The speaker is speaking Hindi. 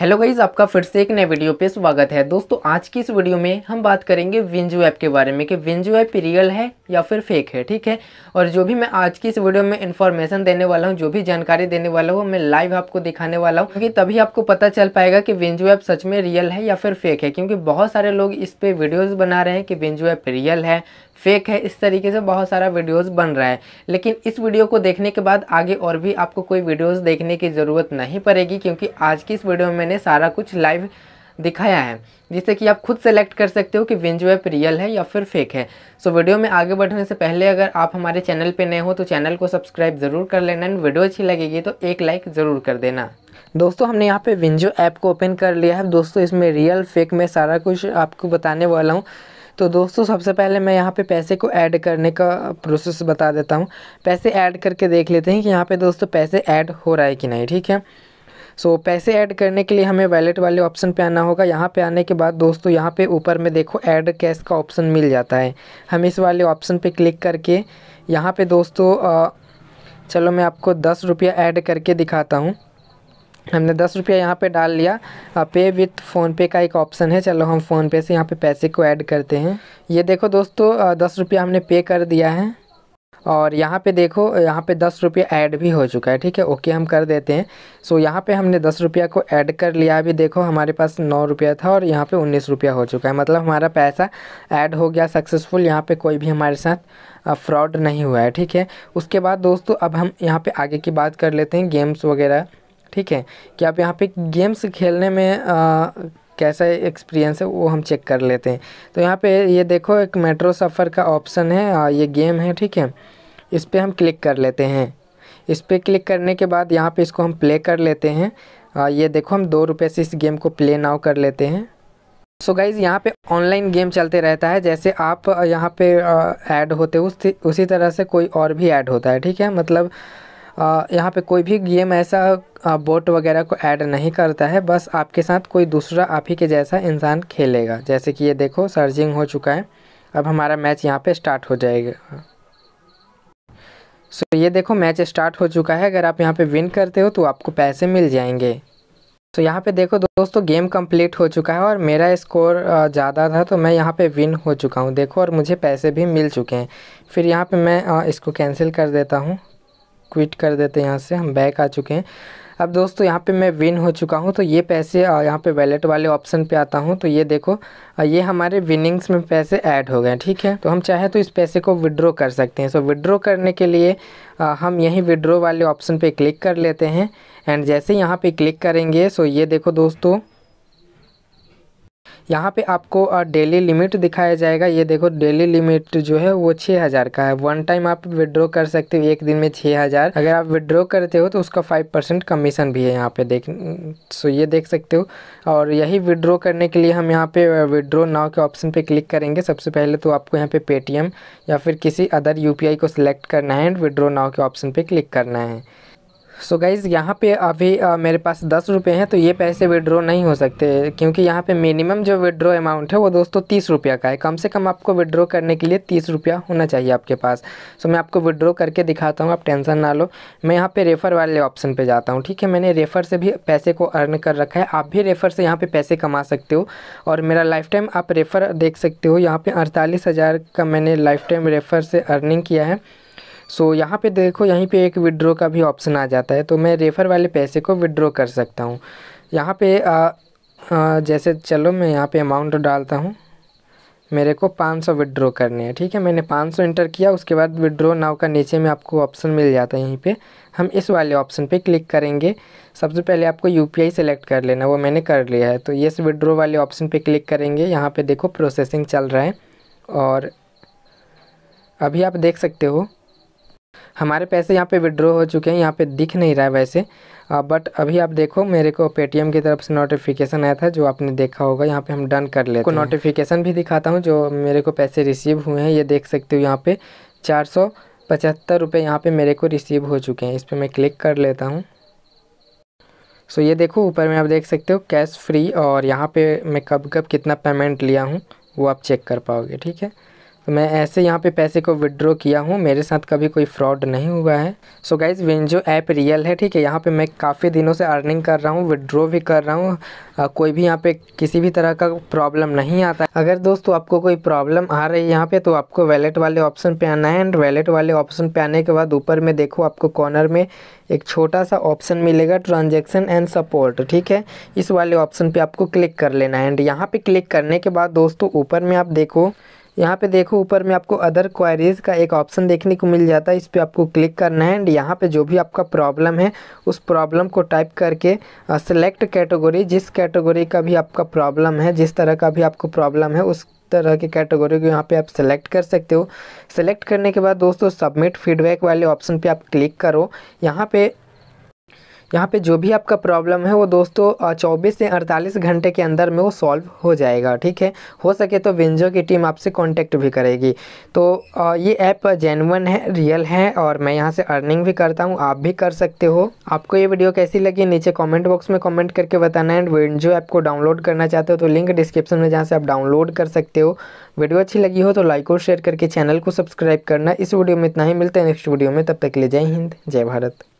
हेलो गाइज आपका फिर से एक नए वीडियो पे स्वागत है दोस्तों आज की इस वीडियो में हम बात करेंगे विंजू ऐप के बारे में कि विंजू ऐप रियल है या फिर फेक है ठीक है और जो भी मैं आज की इस वीडियो में इन्फॉर्मेशन देने वाला हूँ जो भी जानकारी देने वाला हूँ मैं लाइव आपको दिखाने वाला हूँ क्योंकि तभी आपको पता चल पाएगा कि विंजू ऐप सच में रियल है या फिर फेक है क्योंकि बहुत सारे लोग इस पर वीडियोज़ बना रहे हैं कि विंजू ऐप रियल है फेक है इस तरीके से बहुत सारा वीडियोस बन रहा है लेकिन इस वीडियो को देखने के बाद आगे और भी आपको कोई वीडियोस देखने की ज़रूरत नहीं पड़ेगी क्योंकि आज की इस वीडियो में मैंने सारा कुछ लाइव दिखाया है जिससे कि आप खुद सेलेक्ट कर सकते हो कि विंजो ऐप रियल है या फिर फेक है सो so, वीडियो में आगे बढ़ने से पहले अगर आप हमारे चैनल पे नए हो तो चैनल को सब्सक्राइब ज़रूर कर लेना एंड वीडियो अच्छी लगेगी तो एक लाइक ज़रूर कर देना दोस्तों हमने यहाँ पे विंजो ऐप को ओपन कर लिया है दोस्तों इसमें रियल फेक में सारा कुछ आपको बताने वाला हूँ तो दोस्तों सबसे पहले मैं यहाँ पे पैसे को ऐड करने का प्रोसेस बता देता हूँ पैसे ऐड करके देख लेते हैं कि यहाँ पे दोस्तों पैसे ऐड हो रहा है कि नहीं ठीक है सो so, पैसे ऐड करने के लिए हमें वैलेट वाले ऑप्शन पे आना होगा यहाँ पे आने के बाद दोस्तों यहाँ पे ऊपर में देखो ऐड कैश का ऑप्शन मिल जाता है हम इस वाले ऑप्शन पे क्लिक करके यहाँ पे दोस्तों चलो मैं आपको दस रुपया ऐड करके दिखाता हूँ हमने दस रुपया यहाँ पर डाल लिया पे विथ फ़ोनपे का एक ऑप्शन है चलो हम फ़ोनपे से यहाँ पे पैसे को ऐड करते हैं ये देखो दोस्तों दस रुपया हमने पे कर दिया है और यहाँ पे देखो यहाँ पे दस रुपया ऐड भी हो चुका है ठीक है ओके हम कर देते हैं सो यहाँ पे हमने दस रुपया को ऐड कर लिया अभी देखो हमारे पास नौ रुपया था और यहाँ पे उन्नीस रुपया हो चुका है मतलब हमारा पैसा ऐड हो गया सक्सेसफुल यहाँ पे कोई भी हमारे साथ फ्रॉड नहीं हुआ है ठीक है उसके बाद दोस्तों अब हम यहाँ पर आगे की बात कर लेते हैं गेम्स वगैरह ठीक है कि आप यहाँ पे गेम्स खेलने में आ, कैसा एक्सपीरियंस है वो हम चेक कर लेते हैं तो यहाँ पे ये देखो एक मेट्रो सफ़र का ऑप्शन है आ, ये गेम है ठीक है इस पर हम क्लिक कर लेते हैं इस पर क्लिक करने के बाद यहाँ पे इसको हम प्ले कर लेते हैं आ, ये देखो हम दो रुपये से इस गेम को प्ले नाउ कर लेते हैं सो so गाइज़ यहाँ पे ऑनलाइन गेम चलते रहता है जैसे आप यहाँ पे ऐड होते उस उसी तरह से कोई और भी ऐड होता है ठीक है मतलब यहाँ पे कोई भी गेम ऐसा बोट वगैरह को ऐड नहीं करता है बस आपके साथ कोई दूसरा आप ही के जैसा इंसान खेलेगा जैसे कि ये देखो सर्जिंग हो चुका है अब हमारा मैच यहाँ पे स्टार्ट हो जाएगा सो so, ये देखो मैच स्टार्ट हो चुका है अगर आप यहाँ पे विन करते हो तो आपको पैसे मिल जाएंगे सो so, यहाँ पे देखो दोस्तों गेम कंप्लीट हो चुका है और मेरा स्कोर ज़्यादा था तो मैं यहाँ पे विन हो चुका हूँ देखो और मुझे पैसे भी मिल चुके हैं फिर यहाँ पे मैं इसको कैंसिल कर देता हूँ क्विट कर देते हैं यहाँ से हम बैक आ चुके हैं अब दोस्तों यहाँ पे मैं विन हो चुका हूँ तो ये पैसे यहाँ पे वैलेट वाले ऑप्शन पे आता हूँ तो ये देखो ये हमारे विनिंग्स में पैसे ऐड हो गए ठीक है तो हम चाहे तो इस पैसे को विड्रॉ कर सकते हैं सो विड्रॉ करने के लिए हम यहीं विड्रॉ वाले ऑप्शन पर क्लिक कर लेते हैं एंड जैसे यहाँ पर क्लिक करेंगे सो ये देखो दोस्तों यहाँ पे आपको डेली लिमिट दिखाया जाएगा ये देखो डेली लिमिट जो है वो छः हज़ार का है वन टाइम आप विड्रॉ कर सकते हो एक दिन में छः हज़ार अगर आप विड्रॉ करते हो तो उसका फाइव परसेंट कमीशन भी है यहाँ पे देख सो ये देख सकते हो और यही विड्रॉ करने के लिए हम यहाँ पे विड्रॉ नाव के ऑप्शन पे क्लिक करेंगे सबसे पहले तो आपको यहाँ पे पेटीएम या फिर किसी अदर यू को सिलेक्ट करना है एंड विड्रॉ नाव के ऑप्शन पे क्लिक करना है सो so गाइज़ यहाँ पे अभी आ, मेरे पास दस रुपये हैं तो ये पैसे विड्रॉ नहीं हो सकते क्योंकि यहाँ पे मिनिमम जो विड्रॉ अमाउंट है वो दोस्तों तीस रुपया का है कम से कम आपको विड्रॉ करने के लिए तीस रुपया होना चाहिए आपके पास सो so मैं आपको विड्रॉ करके दिखाता हूँ आप टेंशन ना लो मैं यहाँ पे रेफ़र वाले ऑप्शन पर जाता हूँ ठीक है मैंने रेफ़र से भी पैसे को अर्न कर रखा है आप भी रेफ़र से यहाँ पर पैसे कमा सकते हो और मेरा लाइफ टाइम आप रेफ़र देख सकते हो यहाँ पर अड़तालीस का मैंने लाइफ टाइम रेफ़र से अर्निंग किया है सो so, यहाँ पे देखो यहीं पे एक विड्रो का भी ऑप्शन आ जाता है तो मैं रेफ़र वाले पैसे को विड्रो कर सकता हूँ यहाँ पे आ, आ, जैसे चलो मैं यहाँ पे अमाउंट डालता हूँ मेरे को 500 विड्रो करने हैं ठीक है मैंने 500 इंटर किया उसके बाद विड्रो नाव का नीचे में आपको ऑप्शन मिल जाता है यहीं पे हम इस वाले ऑप्शन पे क्लिक करेंगे सबसे पहले आपको यू पी सेलेक्ट कर लेना वो मैंने कर लिया है तो ये विड्रो वाले ऑप्शन पे क्लिक करेंगे यहाँ पे देखो प्रोसेसिंग चल रहा है और अभी आप देख सकते हो हमारे पैसे यहाँ पे विड्रॉ हो चुके हैं यहाँ पे दिख नहीं रहा है वैसे आ, बट अभी आप देखो मेरे को पेटीएम की तरफ से नोटिफिकेशन आया था जो आपने देखा होगा यहाँ पे हम डन कर लेते को नोटिफिकेशन भी दिखाता हूँ जो मेरे को पैसे रिसीव हुए हैं ये देख सकते हो यहाँ पे चार सौ पचहत्तर रुपये यहाँ पर मेरे को रिसीव हो चुके हैं इस पर मैं क्लिक कर लेता हूँ सो ये देखो ऊपर में आप देख सकते हो कैश फ्री और यहाँ पर मैं कब कब कितना पेमेंट लिया हूँ वो आप चेक कर पाओगे ठीक है तो मैं ऐसे यहाँ पे पैसे को विड्रॉ किया हूँ मेरे साथ कभी कोई फ्रॉड नहीं हुआ है so guys Winzo app real है ठीक है यहाँ पे मैं काफ़ी दिनों से अर्निंग कर रहा हूँ विड्रॉ भी कर रहा हूँ कोई भी यहाँ पे किसी भी तरह का प्रॉब्लम नहीं आता अगर दोस्तों आपको कोई प्रॉब्लम आ रही है यहाँ पे तो आपको वैलेट वाले ऑप्शन पर आना है एंड वैलेट वाले ऑप्शन पर आने के बाद ऊपर में देखो आपको कॉर्नर में एक छोटा सा ऑप्शन मिलेगा ट्रांजेक्शन एंड सपोर्ट ठीक है इस वाले ऑप्शन पर आपको क्लिक कर लेना है एंड यहाँ पर क्लिक करने के बाद दोस्तों ऊपर में आप देखो यहाँ पे देखो ऊपर में आपको अदर क्वारीज़ का एक ऑप्शन देखने को मिल जाता है इस पर आपको क्लिक करना है एंड यहाँ पे जो भी आपका प्रॉब्लम है उस प्रॉब्लम को टाइप करके सेलेक्ट कैटेगरी जिस कैटेगरी का भी आपका प्रॉब्लम है जिस तरह का भी आपको प्रॉब्लम है उस तरह के कैटेगरी को यहाँ पे आप सेलेक्ट कर सकते हो सेलेक्ट करने के बाद दोस्तों सबमिट फीडबैक वाले ऑप्शन पे आप क्लिक करो यहाँ पे यहाँ पे जो भी आपका प्रॉब्लम है वो दोस्तों चौबीस से अड़तालीस घंटे के अंदर में वो सॉल्व हो जाएगा ठीक है हो सके तो विंजो की टीम आपसे कॉन्टैक्ट भी करेगी तो ये ऐप जेनवन है रियल है और मैं यहाँ से अर्निंग भी करता हूँ आप भी कर सकते हो आपको ये वीडियो कैसी लगी नीचे कॉमेंट बॉक्स में कॉमेंट करके बताना एंड विंजो ऐप को डाउनलोड करना चाहते हो तो लिंक डिस्क्रिप्शन में जहाँ से आप डाउनलोड कर सकते हो वीडियो अच्छी लगी हो तो लाइक और शेयर करके चैनल को सब्सक्राइब करना इस वीडियो में इतना ही मिलता है नेक्स्ट वीडियो में तब तक ले जय हिंद जय भारत